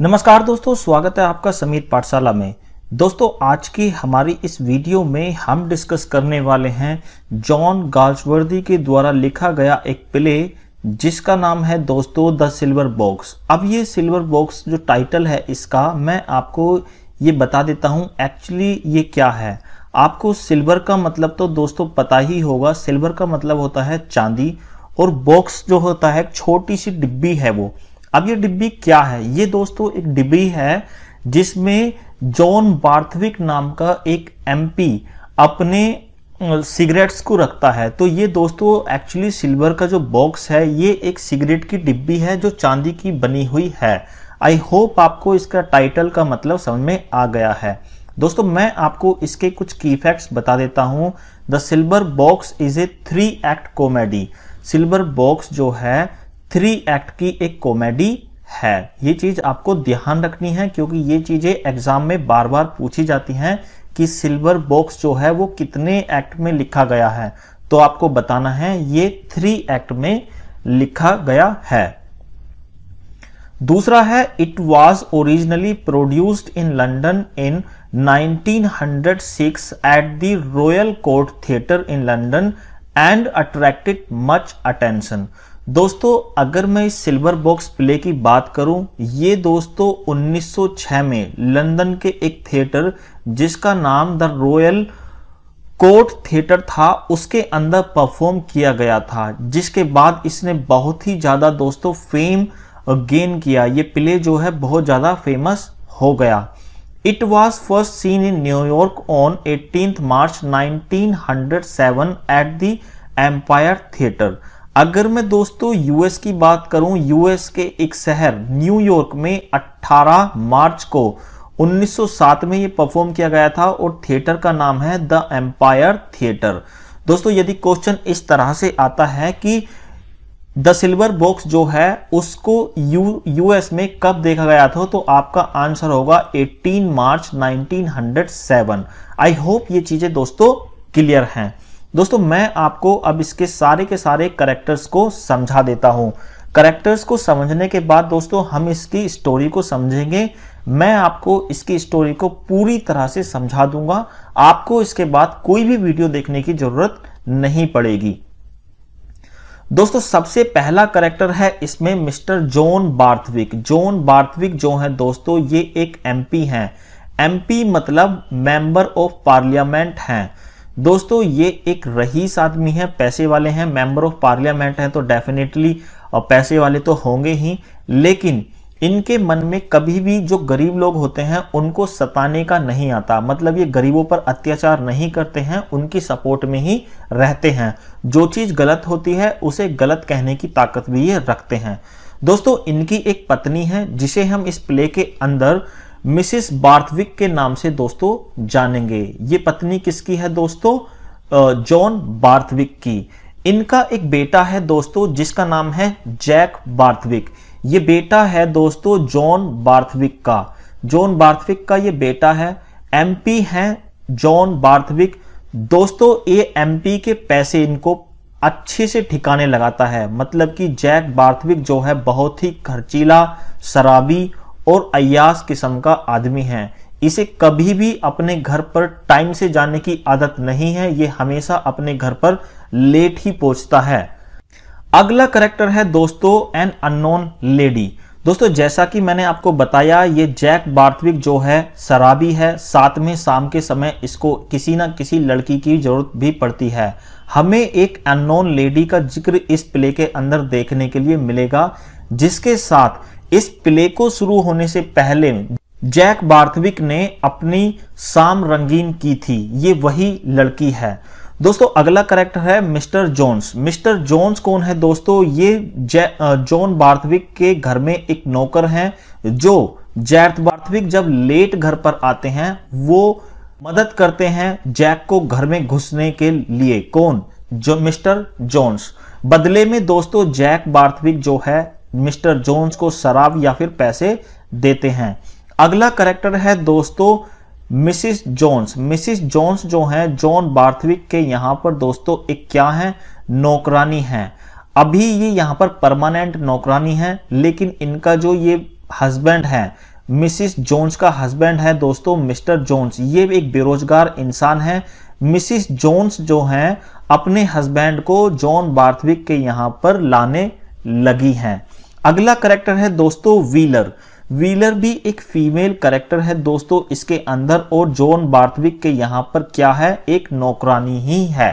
नमस्कार दोस्तों स्वागत है आपका समीर पाठशाला में दोस्तों आज की हमारी इस वीडियो में हम डिस्कस करने वाले हैं जॉन गाल्सवर्दी के द्वारा लिखा गया एक प्ले जिसका नाम है दोस्तों द सिल्वर बॉक्स अब ये सिल्वर बॉक्स जो टाइटल है इसका मैं आपको ये बता देता हूँ एक्चुअली ये क्या है आपको सिल्वर का मतलब तो दोस्तों पता ही होगा सिल्वर का मतलब होता है चांदी और बॉक्स जो होता है छोटी सी डिब्बी है वो अब ये डिब्बी क्या है ये दोस्तों एक डिब्बी है जिसमें जॉन बार्थविक नाम का एक एमपी अपने सिगरेट्स को रखता है तो ये दोस्तों एक्चुअली सिल्वर का जो बॉक्स है ये एक सिगरेट की डिब्बी है जो चांदी की बनी हुई है आई होप आपको इसका टाइटल का मतलब समझ में आ गया है दोस्तों मैं आपको इसके कुछ की फैक्ट्स बता देता हूँ the silver box is a three act comedy silver box जो है थ्री एक्ट की एक कॉमेडी है ये चीज आपको ध्यान रखनी है क्योंकि ये चीजें एग्जाम में बार बार पूछी जाती हैं कि सिल्वर बॉक्स जो है वो कितने एक्ट में लिखा गया है तो आपको बताना है ये थ्री एक्ट में लिखा गया है दूसरा है it was originally produced in London in 1906 at the royal court theatre in London and attracted much attention दोस्तों अगर मैं इस सिल्वर बॉक्स प्ले की बात करूं ये दोस्तों 1906 में लंदन के एक थिएटर जिसका नाम द रॉयल कोर्ट थिएटर था उसके अंदर परफॉर्म किया गया था जिसके बाद इसने बहुत ही ज़्यादा दोस्तों फेम गेन किया ये प्ले जो है बहुत ज़्यादा फेमस हो गया it was first seen in New York on eighteen March 1907 at the empire theatre अगर मैं दोस्तों यूएस की बात करूं यूएस के एक शहर न्यूयॉर्क में 18 मार्च को 1907 में ये परफॉर्म किया गया था और थिएटर का नाम है द एम्पायर थिएटर दोस्तों यदि क्वेश्चन इस तरह से आता है कि द सिल्वर बॉक्स जो है उसको यू यूएस में कब देखा गया था तो आपका आंसर होगा 18 मार्च 1907 आई होप ये चीजें दोस्तों क्लियर हैं दोस्तों मैं आपको अब इसके सारे के सारे करेक्टर्स को समझा देता हूं करेक्टर्स को समझने के बाद दोस्तों हम इसकी स्टोरी को समझेंगे मैं आपको इसकी स्टोरी को पूरी तरह से समझा दूंगा आपको इसके बाद कोई भी वीडियो देखने की जरूरत नहीं पड़ेगी दोस्तों सबसे पहला करेक्टर है इसमें mister John Barthwick John Barthwick जो है दोस्तों ये एक एमपी हैं एमपी मतलब मेंबर ऑफ पार्लियामेंट हैं दोस्तों ये एक रहीस आदमी है पैसे वाले हैं मेंबर ऑफ पार्लियामेंट हैं तो डेफिनेटली पैसे वाले तो होंगे ही लेकिन इनके मन में कभी भी जो गरीब लोग होते हैं उनको सताने का नहीं आता मतलब ये गरीबों पर अत्याचार नहीं करते हैं उनकी सपोर्ट में ही रहते हैं जो चीज़ गलत होती है उसे गलत कहने की ताकत भी ये रखते हैं दोस्तों इनकी एक पत्नी है जिसे हम इस प्ले के अंदर मिसिस बार्थविक के नाम से दोस्तों जानेंगे ये पत्नी किसकी है दोस्तों जॉन बार्थविक की इनका एक बेटा है दोस्तों जिसका नाम है जैक बार्थविक ये बेटा है दोस्तों जॉन बार्थविक का जॉन बार्थविक का ये बेटा है एमपी हैं जॉन बार्थविक दोस्तों ये एमपी के पैसे इनको अच्छे से ठिकाने लगाता है मतलब कि जैक बार्थविक जो है बहुत ही खर्चीला शराबी और अयास किस्म का आदमी है इसे कभी भी अपने घर पर टाइम से जाने की आदत नहीं है ये हमेशा अपने घर पर लेट ही पहुंचता है अगला करेक्टर है दोस्तों एन अननोन लेडी दोस्तों जैसा कि मैंने आपको बताया ये जैक बार्थविक जो है शराबी है साथ में शाम के समय इसको किसी ना किसी लड़की की जरूरत भी पड़ती है हमें एक अननोन लेडी का जिक्र इस प्ले के अंदर देखने के लिए मिलेगा जिसके साथ इस प्ले को शुरू होने से पहले जैक बार्थविक ने अपनी साम रंगीन की थी ये वही लड़की है दोस्तों अगला करेक्टर है मिस्टर जोन्स मिस्टर जोन्स कौन है दोस्तों ये जॉन बार्थविक के घर में एक नौकर हैं जो जैक बार्थविक जब लेट घर पर आते हैं वो मदद करते हैं जैक को घर में घुसने के लिए कौन जो मिस्टर जोन्स बदले में दोस्तों जैक बार्थविक जो है मिस्टर जोन्स को शराब या फिर पैसे देते हैं अगला करेक्टर है दोस्तों मिसिस जोन्स मिसिस जोन्स जो है जॉन बार्थविक के यहाँ पर दोस्तों एक क्या है नौकरानी है अभी ये यहाँ पर परमानेंट नौकरानी है लेकिन इनका जो ये हस्बैंड है मिसिस जोन्स का हस्बैंड है दोस्तों मिस्टर जोन्स ये एक बेरोजगार इंसान है मिसिस जोन्स जो है अपने हस्बैंड को जॉन बार्थविक के यहाँ पर लाने लगी हैं अगला करेक्टर है दोस्तों व्हीलर व्हीलर भी एक फीमेल करेक्टर है दोस्तों इसके अंदर और जॉन बार्थविक के यहां पर क्या है एक नौकरानी ही है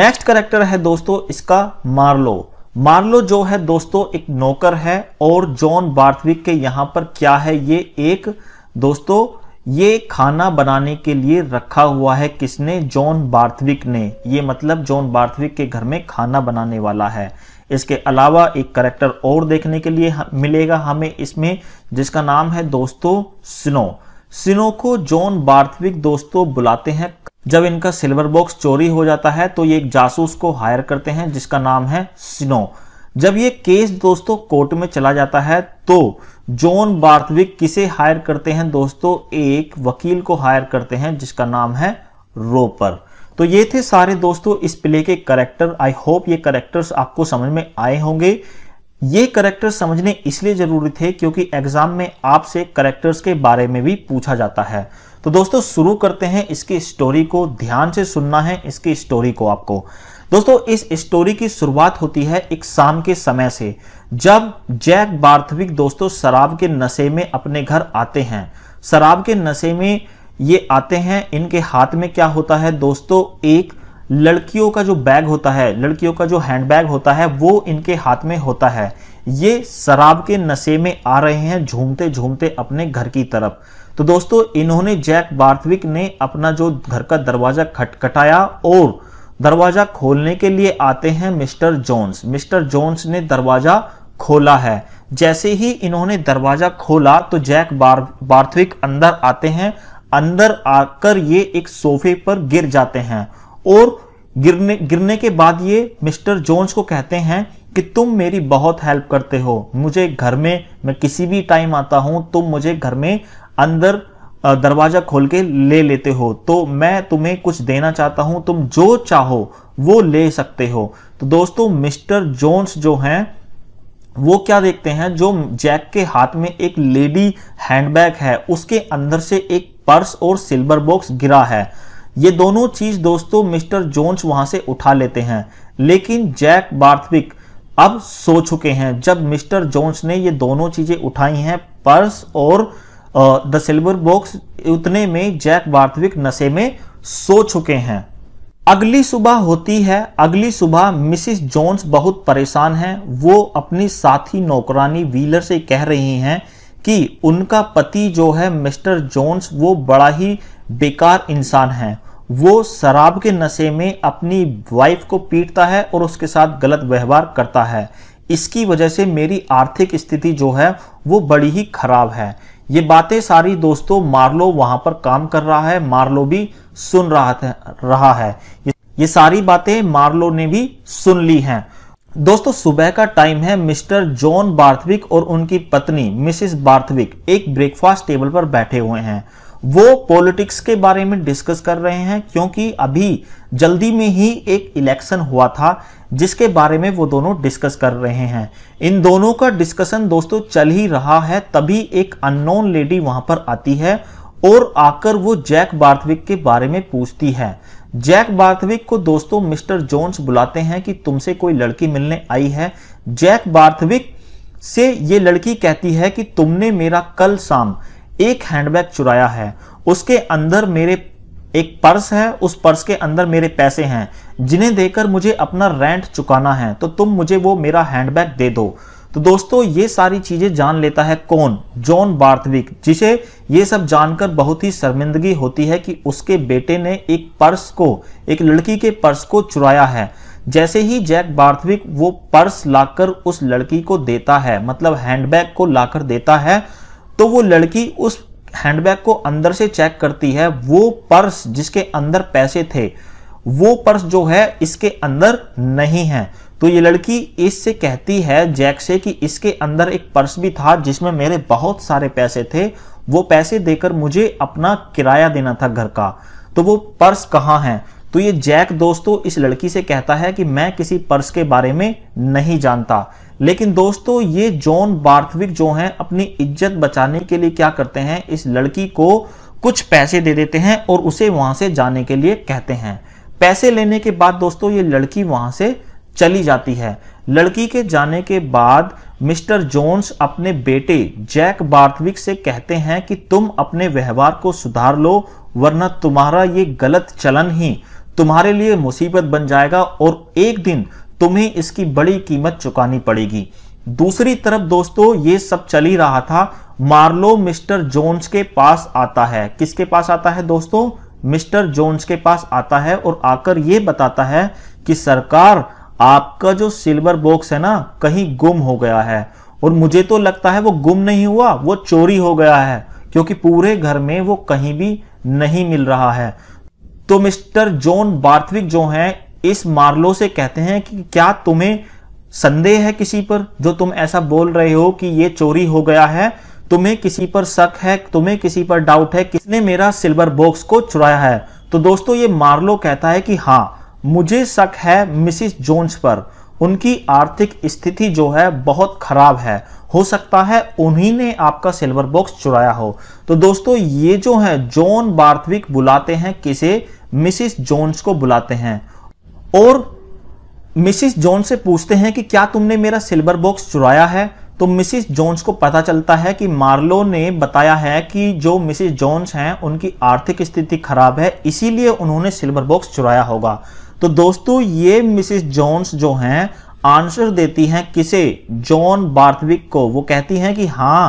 नेक्स्ट करेक्टर है दोस्तों इसका मार्लो मार्लो जो है दोस्तों एक नौकर है और जॉन बार्थविक के यहां पर क्या है ये एक दोस्तों ये खाना बनाने के लिए रखा हुआ है किसने जॉन बार्थविक ने ये मतलब जॉन बार्थविक के घर में खाना बनाने वाला है इसके अलावा एक करेक्टर और देखने के लिए मिलेगा हमें इसमें जिसका नाम है दोस्तों स्नो स्नो को जॉन बार्थविक दोस्तों बुलाते हैं जब इनका सिल्वर बॉक्स चोरी हो जाता है तो ये एक जासूस को हायर करते हैं जिसका नाम है स्नो जब ये केस दोस्तों कोर्ट में चला जाता है तो जॉन बार्थविक किसे हायर करते हैं दोस्तों एक वकील को हायर करते हैं जिसका नाम है रोपर तो ये थे सारे दोस्तों इस प्ले के करेक्टर आई होप ये करेक्टर्स आपको समझ में आए होंगे ये करेक्टर समझने इसलिए जरूरी थे क्योंकि एग्जाम में आपसे करेक्टर्स के बारे में भी पूछा जाता है तो दोस्तों शुरू करते हैं इसकी स्टोरी को ध्यान से सुनना है इसकी स्टोरी को आपको दोस्तों इस स्टोरी की शुरुआत होती है एक शाम के समय से जब जैक बार्थविक दोस्तों शराब के नशे में अपने घर आते हैं शराब के नशे में ये आते हैं इनके हाथ में क्या होता है दोस्तों एक लड़कियों का जो बैग होता है लड़कियों का जो हैंड बैग होता है वो इनके हाथ में होता है ये शराब के नशे में आ रहे हैं झूमते झूमते अपने घर की तरफ तो दोस्तों इन्होंने जैक बार्थविक ने अपना जो घर का दरवाजा खटखटाया और दरवाजा खोलने के लिए आते हैं मिस्टर जोन्स मिस्टर जोन्स ने दरवाजा खोला है जैसे ही इन्होंने दरवाजा खोला तो जैक बार बार्थविक अंदर आते हैं अंदर आकर ये एक सोफे पर गिर जाते हैं और गिरने गिरने के बाद ये मिस्टर जोन्स को कहते हैं कि तुम मेरी बहुत हेल्प करते हो मुझे घर में मैं किसी भी टाइम आता हूं तुम मुझे घर में अंदर दरवाज़ा खोल के ले लेते हो तो मैं तुम्हें कुछ देना चाहता हूं तुम जो चाहो वो ले सकते हो तो दोस्तों मिस्टर जोन्स जो हैं वो क्या देखते हैं जो जैक के हाथ में एक लेडी हैंडबैग है उसके अंदर से एक पर्स और सिल्वर बॉक्स गिरा है ये दोनों चीज दोस्तों मिस्टर जोन्स वहां से उठा लेते हैं लेकिन जैक बार्थविक अब सो चुके हैं जब मिस्टर जोन्स ने ये दोनों चीजें उठाई हैं पर्स और द सिल्वर बॉक्स उतने में जैक बार्थविक नशे में सो चुके हैं अगली सुबह होती है अगली सुबह मिसिस जोन्स बहुत परेशान हैं वो अपनी साथी नौकरानी व्हीलर से कह रही हैं कि उनका पति जो है मिस्टर जोन्स वो बड़ा ही बेकार इंसान है वो शराब के नशे में अपनी वाइफ को पीटता है और उसके साथ गलत व्यवहार करता है इसकी वजह से मेरी आर्थिक स्थिति जो है वो बड़ी ही खराब है ये बातें सारी दोस्तों मार्लो वहां पर काम कर रहा है मार्लो भी सुन रहा रहा है ये सारी बातें मार्लो ने भी सुन ली हैं दोस्तों सुबह का टाइम है मिस्टर जॉन बार्थविक और उनकी पत्नी मिसिस बार्थविक एक ब्रेकफास्ट टेबल पर बैठे हुए हैं वो पॉलिटिक्स के बारे में डिस्कस कर रहे हैं क्योंकि अभी जल्दी में ही एक इलेक्शन हुआ था जिसके बारे में वो दोनों डिस्कस कर रहे हैं इन दोनों का डिस्कशन दोस्तों चल ही रहा है तभी एक अननोन लेडी वहां पर आती है और आकर वो जैक बार्थविक के बारे में पूछती है जैक बार्थविक को दोस्तों मिस्टर जोन्स बुलाते हैं कि तुमसे कोई लड़की मिलने आई है जैक बार्थविक से ये लड़की कहती है कि तुमने मेरा कल शाम एक हैंडबैग चुराया है उसके अंदर मेरे एक पर्स है उस पर्स के अंदर मेरे पैसे हैं जिन्हें देकर मुझे अपना रेंट चुकाना है तो तुम मुझे वो मेरा हैंडबैग दे दो तो दोस्तों ये सारी चीज़ें जान लेता है कौन जॉन बार्थविक जिसे ये सब जानकर बहुत ही शर्मिंदगी होती है कि उसके बेटे ने एक पर्स को एक लड़की के पर्स को चुराया है जैसे ही जैक बार्थविक वो पर्स लाकर उस लड़की को देता है मतलब हैंडबैग को लाकर देता है तो वो लड़की उस हैंडबैग को अंदर से चेक करती है वो पर्स जिसके अंदर पैसे थे वो पर्स जो है इसके अंदर नहीं है तो ये लड़की इससे कहती है जैक से कि इसके अंदर एक पर्स भी था जिसमें मेरे बहुत सारे पैसे थे वो पैसे देकर मुझे अपना किराया देना था घर का तो वो पर्स कहाँ है तो ये जैक दोस्तों इस लड़की से कहता है कि मैं किसी पर्स के बारे में नहीं जानता लेकिन दोस्तों ये जॉन बार्थविक जो हैं अपनी इज्जत बचाने के लिए क्या करते हैं इस लड़की को कुछ पैसे दे देते हैं और उसे वहां से जाने के लिए कहते हैं पैसे लेने के बाद दोस्तों ये लड़की वहां से चली जाती है लड़की के जाने के बाद मिस्टर जोन्स अपने बेटे जैक बार्थविक से कहते हैं कि तुम अपने व्यवहार को सुधार लो वरना तुम्हारा ये गलत चलन ही तुम्हारे लिए मुसीबत बन जाएगा और एक दिन तुम्हें इसकी बड़ी कीमत चुकानी पड़ेगी दूसरी तरफ दोस्तों ये सब चल ही रहा था मार्लो मिस्टर जोन्स के पास आता है किसके पास आता है दोस्तों मिस्टर जोन्स के पास आता है और आकर ये बताता है कि सरकार आपका जो सिल्वर बॉक्स है ना कहीं गुम हो गया है और मुझे तो लगता है वो गुम नहीं हुआ वो चोरी हो गया है क्योंकि पूरे घर में वो कहीं भी नहीं मिल रहा है तो मिस्टर जॉन बार्थविक जो हैं इस मार्लो से कहते हैं कि क्या तुम्हें संदेह है किसी पर जो तुम ऐसा बोल रहे हो कि ये चोरी हो गया है तुम्हें किसी पर शक है तुम्हें किसी पर डाउट है किसने मेरा सिल्वर बॉक्स को चुराया है तो दोस्तों ये मार्लो कहता है कि हाँ मुझे शक है मिसिस जोन्स पर उनकी आर्थिक स्थिति जो है बहुत खराब है हो सकता है उन्हीं ने आपका सिल्वर बॉक्स चुराया हो तो दोस्तों ये जो है जॉन बार्थविक बुलाते हैं किसे मिसिस जोन्स को बुलाते हैं और मिसिस जोन्स से पूछते हैं कि क्या तुमने मेरा सिल्वर बॉक्स चुराया है तो मिसिस जोन्स को पता चलता है कि मार्लो ने बताया है कि जो मिसिस जोन्स हैं उनकी आर्थिक स्थिति खराब है इसीलिए उन्होंने सिल्वर बॉक्स चुराया होगा तो दोस्तों ये मिसिस जॉन्स जो हैं आंसर देती हैं किसे जॉन बार्थविक को वो कहती हैं कि हाँ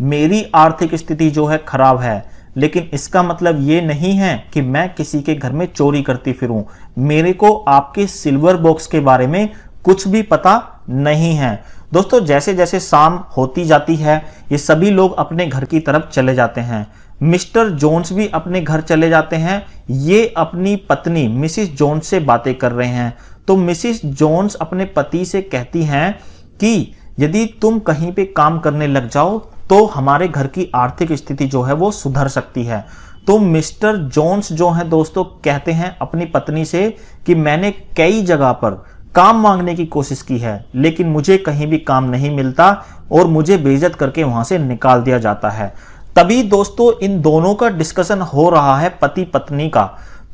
मेरी आर्थिक स्थिति जो है खराब है लेकिन इसका मतलब ये नहीं है कि मैं किसी के घर में चोरी करती फिरूं मेरे को आपके सिल्वर बॉक्स के बारे में कुछ भी पता नहीं है दोस्तों जैसे जैसे शाम होती जाती है ये सभी लोग अपने घर की तरफ चले जाते हैं मिस्टर जोन्स भी अपने घर चले जाते हैं ये अपनी पत्नी मिसिस जोन्स से बातें कर रहे हैं तो मिसिस जोन्स अपने पति से कहती हैं कि यदि तुम कहीं पे काम करने लग जाओ तो हमारे घर की आर्थिक स्थिति जो है वो सुधर सकती है तो मिस्टर जोन्स जो हैं दोस्तों कहते हैं अपनी पत्नी से कि मैंने कई जगह पर काम मांगने की कोशिश की है लेकिन मुझे कहीं भी काम नहीं मिलता और मुझे बेइज्जत करके वहां से निकाल दिया जाता है तभी दोस्तों इन दोनों का डिस्कशन हो रहा है पति पत्नी का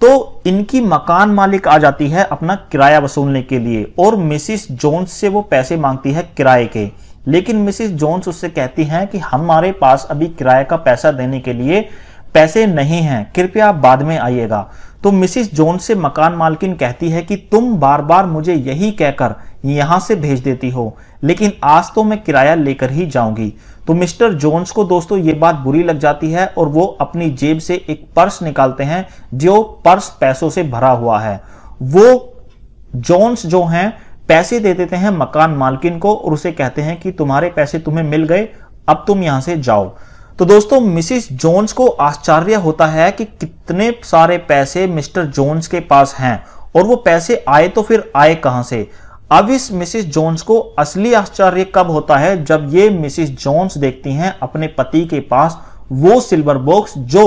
तो इनकी मकान मालिक आ जाती है अपना किराया वसूलने के लिए और मिसिस जोन्स से वो पैसे मांगती है किराए के लेकिन मिसिस जोन्स उससे कहती हैं कि हमारे पास अभी किराए का पैसा देने के लिए पैसे नहीं हैं कृपया बाद में आइएगा तो मिसिस जोन्स से मकान मालकिन कहती है कि तुम बार बार मुझे यही कहकर यहां से भेज देती हो लेकिन आज तो मैं किराया लेकर ही जाऊंगी तो मिस्टर जोन्स को दोस्तों ये बात बुरी लग जाती है और वो अपनी जेब से एक पर्स निकालते हैं जो पर्स पैसों से भरा हुआ है वो जोन्स जो हैं पैसे दे देते हैं मकान मालकिन को और उसे कहते हैं कि तुम्हारे पैसे तुम्हें मिल गए अब तुम यहां से जाओ तो दोस्तों मिसिस जोन्स को आश्चर्य होता है कि कितने सारे पैसे मिस्टर जोन्स के पास हैं और वो पैसे आए तो फिर आए कहां से अब इस मिसिस जोन्स को असली आश्चर्य कब होता है जब ये मिसिस जोन्स देखती हैं अपने पति के पास वो सिल्वर बॉक्स जो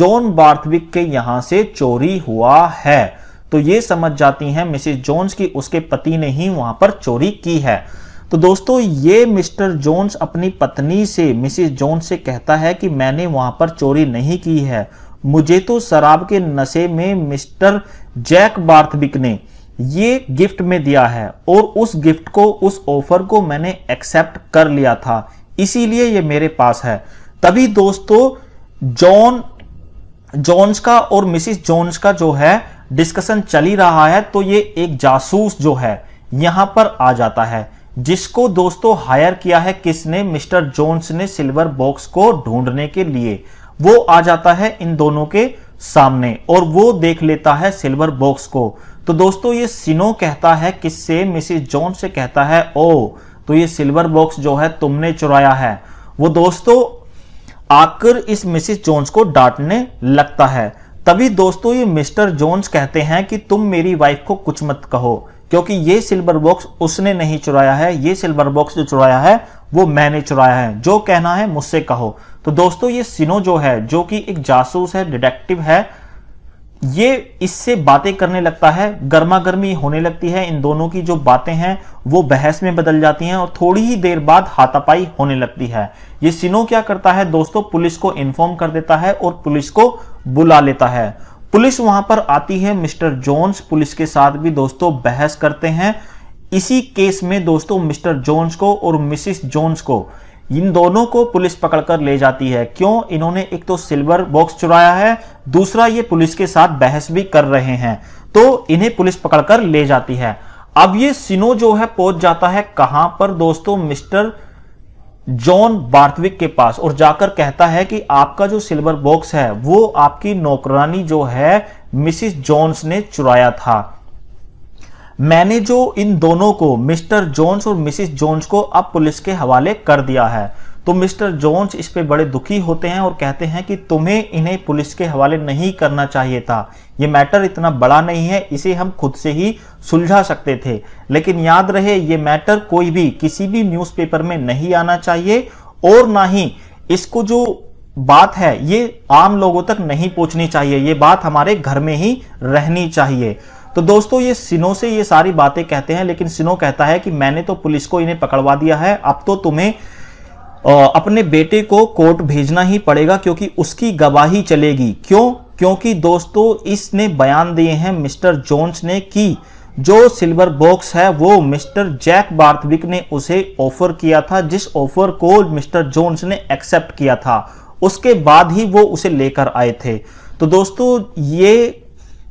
जॉन बार्थविक के यहां से चोरी हुआ है तो ये समझ जाती हैं मिसिस जोन्स की उसके पति ने ही वहां पर चोरी की है तो दोस्तों ये मिस्टर जोन्स अपनी पत्नी से मिसिस जोन्स से कहता है कि मैंने वहां पर चोरी नहीं की है मुझे तो शराब के नशे में मिस्टर जैक बार्थविक ने ये गिफ्ट में दिया है और उस गिफ्ट को उस ऑफर को मैंने एक्सेप्ट कर लिया था इसीलिए ये मेरे पास है तभी दोस्तों जॉन जॉन्स का और मिसिस जॉन्स का जो है डिस्कशन चली रहा है तो ये एक जासूस जो है यहां पर आ जाता है जिसको दोस्तों हायर किया है किसने मिस्टर जोन्स ने सिल्वर बॉक्स को ढूंढने के लिए वो आ जाता है इन दोनों के सामने और वो देख लेता है सिल्वर बॉक्स को तो दोस्तों ये सिनो कहता है किससे मिसिस जॉन से कहता है ओ तो ये सिल्वर बॉक्स जो है तुमने चुराया है वो दोस्तों आकर इस मिसिस जॉन्स को डांटने लगता है तभी दोस्तों ये मिस्टर जोन्स कहते हैं कि तुम मेरी वाइफ को कुछ मत कहो क्योंकि ये सिल्वर बॉक्स उसने नहीं चुराया है ये सिल्वर बॉक्स जो चुराया है वो मैंने चुराया है जो कहना है मुझसे कहो तो दोस्तों ये सिनो जो है जो कि एक जासूस है डिटेक्टिव है ये इससे बातें करने लगता है गर्मा गर्मी होने लगती है इन दोनों की जो बातें हैं वो बहस में बदल जाती हैं और थोड़ी ही देर बाद हाथापाई होने लगती है ये सिनो क्या करता है दोस्तों पुलिस को इन्फॉर्म कर देता है और पुलिस को बुला लेता है पुलिस वहां पर आती है मिस्टर जोन्स पुलिस के साथ भी दोस्तों बहस करते हैं इसी केस में दोस्तों मिस्टर जोन्स को और मिसिस जोन्स को इन दोनों को पुलिस पकड़कर ले जाती है क्यों इन्होंने एक तो सिल्वर बॉक्स चुराया है दूसरा ये पुलिस के साथ बहस भी कर रहे हैं तो इन्हें पुलिस पकड़कर ले जाती है अब ये सिनो जो है पहुंच जाता है कहां पर दोस्तों मिस्टर जॉन बार्थविक के पास और जाकर कहता है कि आपका जो सिल्वर बॉक्स है वो आपकी नौकरानी जो है मिसिस जॉन्स ने चुराया था मैंने जो इन दोनों को मिस्टर जोन्स और मिसिस जोन्स को अब पुलिस के हवाले कर दिया है तो मिस्टर जोन्स इस पे बड़े दुखी होते हैं और कहते हैं कि तुम्हें इन्हें पुलिस के हवाले नहीं करना चाहिए था ये मैटर इतना बड़ा नहीं है इसे हम खुद से ही सुलझा सकते थे लेकिन याद रहे ये मैटर कोई भी किसी भी न्यूज़पेपर में नहीं आना चाहिए और ना ही इसको जो बात है ये आम लोगों तक नहीं पहुंचनी चाहिए ये बात हमारे घर में ही रहनी चाहिए तो दोस्तों ये सिनो से ये सारी बातें कहते हैं लेकिन सिनो कहता है कि मैंने तो पुलिस को इन्हें पकड़वा दिया है अब तो तुम्हें अपने बेटे को कोर्ट भेजना ही पड़ेगा क्योंकि उसकी गवाही चलेगी क्यों क्योंकि दोस्तों इसने बयान दिए हैं मिस्टर जोन्स ने कि जो सिल्वर बॉक्स है वो मिस्टर जैक बार्थविक ने उसे ऑफर किया था जिस ऑफर को मिस्टर जोन्स ने एक्सेप्ट किया था उसके बाद ही वो उसे लेकर आए थे तो दोस्तों ये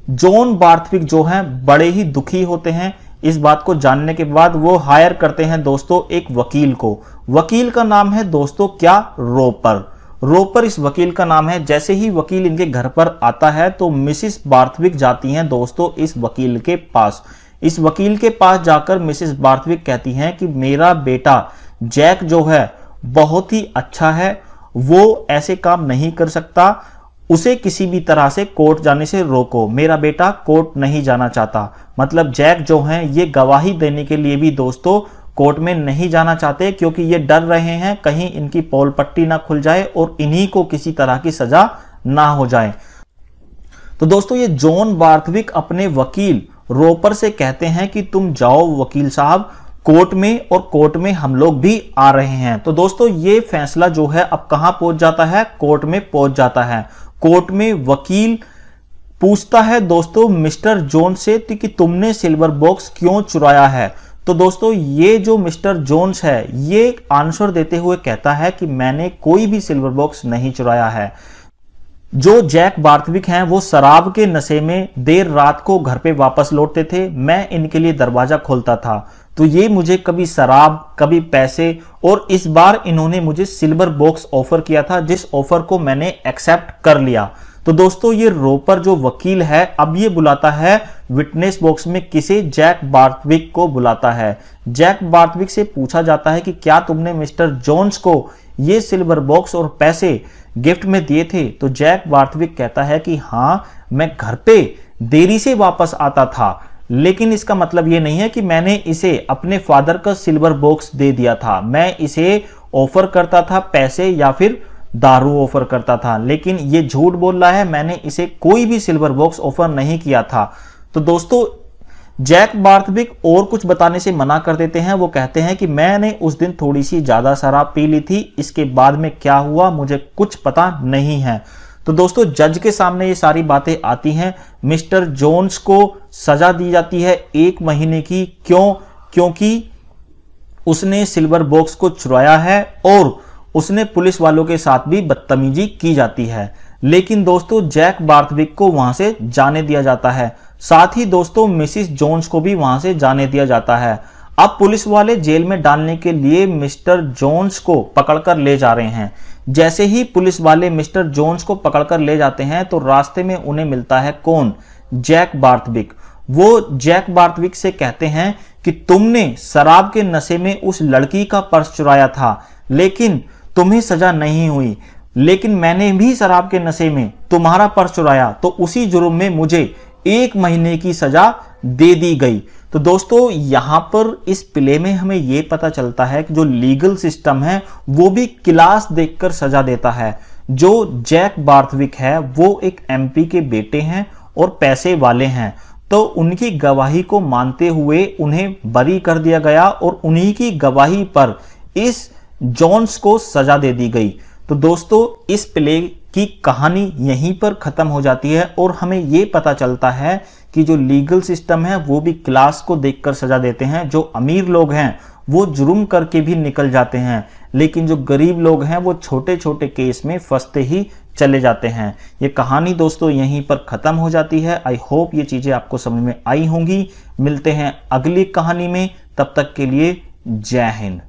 जॉन बार्थविक जो हैं बड़े ही दुखी होते हैं इस बात को जानने के बाद वो हायर करते हैं दोस्तों एक वकील को वकील का नाम है दोस्तों क्या रोपर रोपर इस वकील का नाम है जैसे ही वकील इनके घर पर आता है तो मिसिस बार्थविक जाती हैं दोस्तों इस वकील के पास इस वकील के पास जाकर मिसिस बार्थविक कहती हैं कि मेरा बेटा जैक जो है बहुत ही अच्छा है वो ऐसे काम नहीं कर सकता उसे किसी भी तरह से कोर्ट जाने से रोको मेरा बेटा कोर्ट नहीं जाना चाहता मतलब जैक जो हैं ये गवाही देने के लिए भी दोस्तों कोर्ट में नहीं जाना चाहते क्योंकि ये डर रहे हैं कहीं इनकी पोल पट्टी ना खुल जाए और इन्हीं को किसी तरह की सजा ना हो जाए तो दोस्तों ये जॉन बार्थविक अपने वकील रोपर से कहते हैं कि तुम जाओ वकील साहब कोर्ट में और कोर्ट में हम लोग भी आ रहे हैं तो दोस्तों ये फैसला जो है अब कहां पहुंच जाता है कोर्ट में पहुंच जाता है कोर्ट में वकील पूछता है दोस्तों मिस्टर जोन से कि तुमने सिल्वर बॉक्स क्यों चुराया है तो दोस्तों ये जो मिस्टर जोन्स है ये आंसर देते हुए कहता है कि मैंने कोई भी सिल्वर बॉक्स नहीं चुराया है जो जैक बार्थविक हैं वो शराब के नशे में देर रात को घर पे वापस लौटते थे मैं इनके लिए दरवाजा खोलता था तो ये मुझे कभी शराब कभी पैसे और इस बार इन्होंने मुझे सिल्वर बॉक्स ऑफर किया था जिस ऑफर को मैंने एक्सेप्ट कर लिया तो दोस्तों ये रोपर जो वकील है अब ये बुलाता है विटनेस बॉक्स में किसे जैक बार्थविक को बुलाता है जैक बार्थविक से पूछा जाता है कि क्या तुमने मिस्टर जोन्स को ये सिल्वर बॉक्स और पैसे गिफ्ट में दिए थे तो जैक बार्थविक कहता है कि हाँ मैं घर पे देरी से वापस आता था लेकिन इसका मतलब ये नहीं है कि मैंने इसे अपने फादर का सिल्वर बॉक्स दे दिया था मैं इसे ऑफर करता था पैसे या फिर दारू ऑफर करता था लेकिन ये झूठ बोल रहा है मैंने इसे कोई भी सिल्वर बॉक्स ऑफर नहीं किया था तो दोस्तों जैक बार्थविक और कुछ बताने से मना कर देते हैं वो कहते हैं कि मैंने उस दिन थोड़ी सी ज़्यादा शराब पी ली थी इसके बाद में क्या हुआ मुझे कुछ पता नहीं है तो दोस्तों जज के सामने ये सारी बातें आती हैं मिस्टर जोन्स को सजा दी जाती है एक महीने की क्यों क्योंकि उसने सिल्वर बॉक्स को चुराया है और उसने पुलिस वालों के साथ भी बदतमीजी की जाती है लेकिन दोस्तों जैक बार्थविक को वहां से जाने दिया जाता है साथ ही दोस्तों मिसिस जोन्स को भी वहां से जाने दिया जाता है अब पुलिस वाले जेल में डालने के लिए मिस्टर जोन्स को पकड़कर ले जा रहे हैं जैसे ही पुलिस वाले मिस्टर जोन्स को पकड़कर ले जाते हैं तो रास्ते में उन्हें मिलता है कौन जैक बार्थविक वो जैक बार्थविक से कहते हैं कि तुमने शराब के नशे में उस लड़की का पर्स चुराया था लेकिन तुम्हें सजा नहीं हुई लेकिन मैंने भी शराब के नशे में तुम्हारा पर्स चुराया तो उसी जुर्म में मुझे एक महीने की सजा दे दी गई तो दोस्तों यहां पर इस प्ले में हमें यह पता चलता है कि जो लीगल सिस्टम है वो भी क्लास देखकर सजा देता है जो जैक बार्थविक है वो एक एमपी के बेटे हैं और पैसे वाले हैं तो उनकी गवाही को मानते हुए उन्हें बरी कर दिया गया और उन्हीं की गवाही पर इस जॉन्स को सजा दे दी गई तो दोस्तों इस प्ले कि कहानी यहीं पर ख़त्म हो जाती है और हमें ये पता चलता है कि जो लीगल सिस्टम है वो भी क्लास को देखकर सजा देते हैं जो अमीर लोग हैं वो जुर्म करके भी निकल जाते हैं लेकिन जो गरीब लोग हैं वो छोटे छोटे केस में फंसते ही चले जाते हैं ये कहानी दोस्तों यहीं पर ख़त्म हो जाती है आई होप ये चीज़ें आपको समझ में आई होंगी मिलते हैं अगली कहानी में तब तक के लिए जय हिंद